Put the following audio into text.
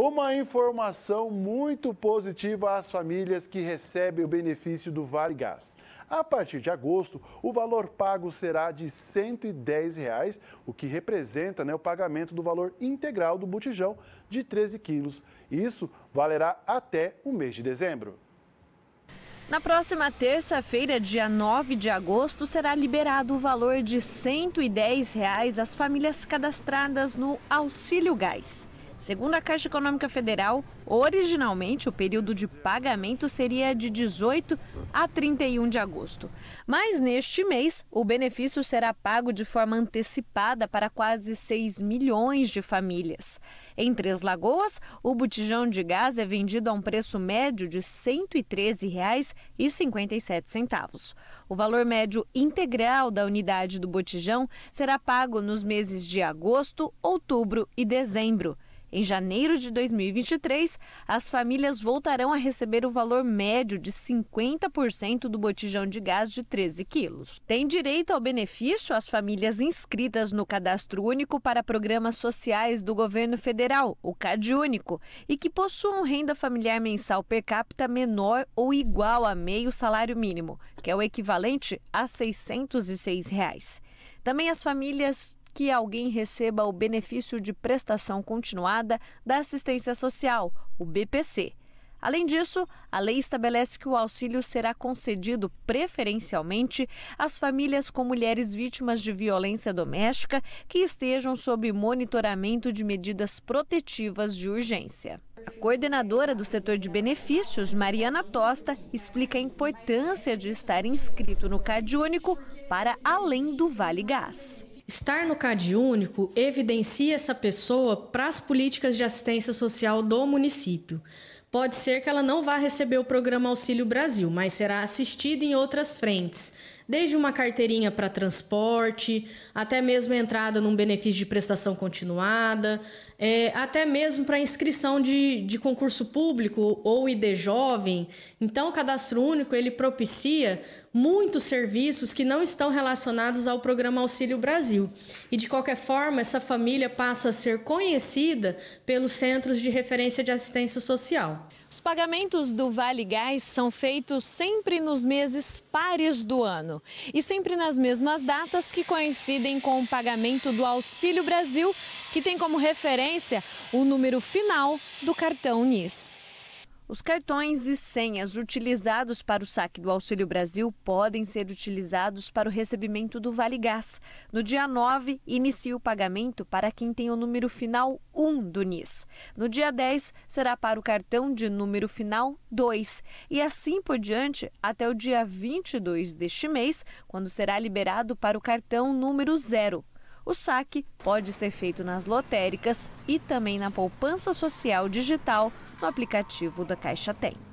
Uma informação muito positiva às famílias que recebem o benefício do Vale Gás. A partir de agosto, o valor pago será de R$ 110,00, o que representa né, o pagamento do valor integral do botijão de 13 quilos. Isso valerá até o mês de dezembro. Na próxima terça-feira, dia 9 de agosto, será liberado o valor de R$ 110,00 às famílias cadastradas no Auxílio Gás. Segundo a Caixa Econômica Federal, originalmente o período de pagamento seria de 18 a 31 de agosto. Mas neste mês, o benefício será pago de forma antecipada para quase 6 milhões de famílias. Em Três Lagoas, o botijão de gás é vendido a um preço médio de R$ 113,57. O valor médio integral da unidade do botijão será pago nos meses de agosto, outubro e dezembro. Em janeiro de 2023, as famílias voltarão a receber o valor médio de 50% do botijão de gás de 13 quilos. Tem direito ao benefício as famílias inscritas no Cadastro Único para Programas Sociais do Governo Federal, o CAD Único, e que possuam renda familiar mensal per capita menor ou igual a meio salário mínimo, que é o equivalente a R$ 606. Reais. Também as famílias que alguém receba o benefício de prestação continuada da assistência social, o BPC. Além disso, a lei estabelece que o auxílio será concedido preferencialmente às famílias com mulheres vítimas de violência doméstica que estejam sob monitoramento de medidas protetivas de urgência. A coordenadora do setor de benefícios, Mariana Tosta, explica a importância de estar inscrito no CadÚnico para além do Vale Gás. Estar no CAD único evidencia essa pessoa para as políticas de assistência social do município. Pode ser que ela não vá receber o programa Auxílio Brasil, mas será assistida em outras frentes, desde uma carteirinha para transporte, até mesmo entrada num benefício de prestação continuada, é, até mesmo para inscrição de, de concurso público ou ID jovem. Então, o cadastro único ele propicia muitos serviços que não estão relacionados ao programa Auxílio Brasil. E de qualquer forma, essa família passa a ser conhecida pelos centros de referência de assistência social. Os pagamentos do Vale Gás são feitos sempre nos meses pares do ano e sempre nas mesmas datas que coincidem com o pagamento do Auxílio Brasil, que tem como referência o número final do cartão NIS. Os cartões e senhas utilizados para o saque do Auxílio Brasil podem ser utilizados para o recebimento do Vale Gás. No dia 9, inicia o pagamento para quem tem o número final 1 do NIS. No dia 10, será para o cartão de número final 2. E assim por diante até o dia 22 deste mês, quando será liberado para o cartão número 0. O saque pode ser feito nas lotéricas e também na poupança social digital no aplicativo da Caixa Tem.